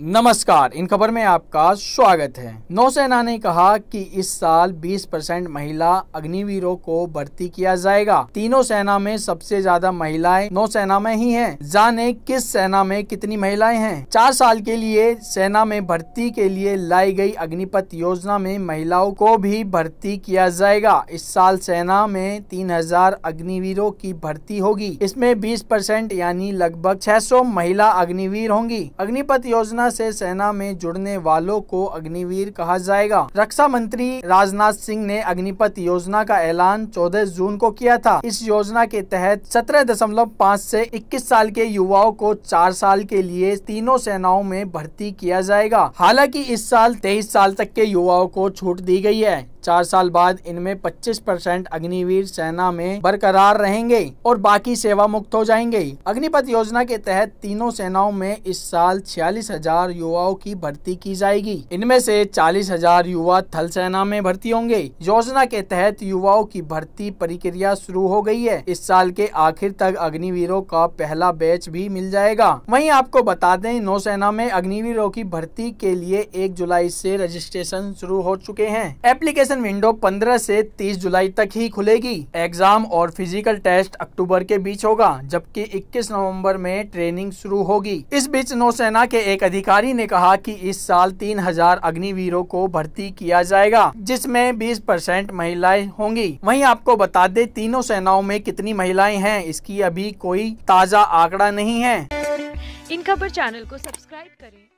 नमस्कार इन खबर में आपका स्वागत है नौसेना ने कहा कि इस साल 20 परसेंट महिला अग्निवीरों को भर्ती किया जाएगा तीनों सेना में सबसे ज्यादा महिलाएं नौसेना में ही हैं। जाने किस सेना में कितनी महिलाएं हैं चार साल के लिए सेना में भर्ती के लिए लाई गई अग्निपथ योजना में महिलाओं को भी भर्ती किया जाएगा इस साल सेना में तीन हजार अग्निवीरों की भर्ती होगी इसमें बीस यानी लगभग छह महिला अग्निवीर होंगी अग्निपथ योजना सेना से सेना में जुड़ने वालों को अग्निवीर कहा जाएगा रक्षा मंत्री राजनाथ सिंह ने अग्निपथ योजना का ऐलान 14 जून को किया था इस योजना के तहत 17.5 से 21 साल के युवाओं को चार साल के लिए तीनों सेनाओं में भर्ती किया जाएगा हालांकि इस साल तेईस साल तक के युवाओं को छूट दी गई है चार साल बाद इनमें 25 परसेंट अग्निवीर सेना में बरकरार रहेंगे और बाकी सेवा मुक्त हो जाएंगे अग्निपथ योजना के तहत तीनों सेनाओं में इस साल छियालीस हजार युवाओं की भर्ती की जाएगी इनमें से चालीस हजार युवा थल सेना में भर्ती होंगे योजना के तहत युवाओं की भर्ती प्रक्रिया शुरू हो गई है इस साल के आखिर तक अग्निवीरों का पहला बैच भी मिल जाएगा वहीं आपको बता दें नौसेना में अग्निवीरों की भर्ती के लिए एक जुलाई से रजिस्ट्रेशन शुरू हो चुके हैं एप्लीकेशन सेशन विंडो 15 से 30 जुलाई तक ही खुलेगी एग्जाम और फिजिकल टेस्ट अक्टूबर के बीच होगा जबकि 21 नवंबर में ट्रेनिंग शुरू होगी इस बीच नौसेना के एक अधिकारी ने कहा कि इस साल 3000 अग्निवीरों को भर्ती किया जाएगा जिसमें 20 परसेंट महिलाएं होंगी वहीं आपको बता दें तीनों सेनाओं में कितनी महिलाएं हैं इसकी अभी कोई ताज़ा आंकड़ा नहीं है इन खबर चैनल को सब्सक्राइब करें